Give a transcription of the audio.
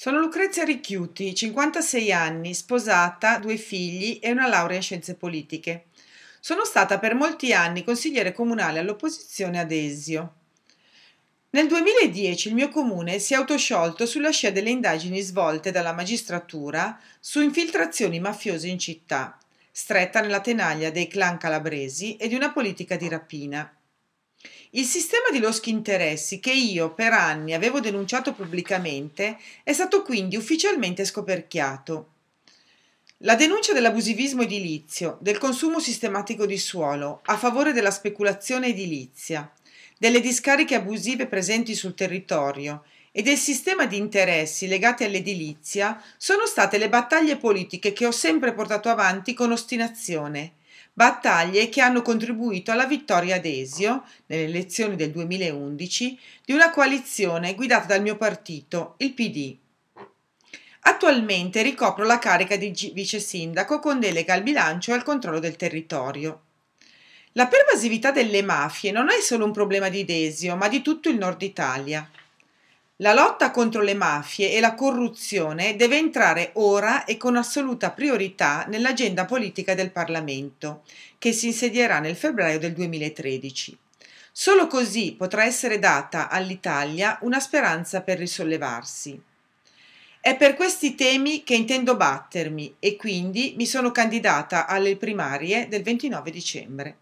Sono Lucrezia Ricchiuti, 56 anni, sposata, due figli e una laurea in scienze politiche. Sono stata per molti anni consigliere comunale all'opposizione ad Esio. Nel 2010 il mio comune si è autosciolto sulla scia delle indagini svolte dalla magistratura su infiltrazioni mafiose in città, stretta nella tenaglia dei clan calabresi e di una politica di rapina. Il sistema di loschi interessi che io per anni avevo denunciato pubblicamente è stato quindi ufficialmente scoperchiato. La denuncia dell'abusivismo edilizio, del consumo sistematico di suolo a favore della speculazione edilizia, delle discariche abusive presenti sul territorio e del sistema di interessi legati all'edilizia sono state le battaglie politiche che ho sempre portato avanti con ostinazione battaglie che hanno contribuito alla vittoria ad Esio, nelle elezioni del 2011, di una coalizione guidata dal mio partito, il PD. Attualmente ricopro la carica di vice sindaco con delega al bilancio e al controllo del territorio. La pervasività delle mafie non è solo un problema di Desio, ma di tutto il nord Italia. La lotta contro le mafie e la corruzione deve entrare ora e con assoluta priorità nell'agenda politica del Parlamento, che si insedierà nel febbraio del 2013. Solo così potrà essere data all'Italia una speranza per risollevarsi. È per questi temi che intendo battermi e quindi mi sono candidata alle primarie del 29 dicembre.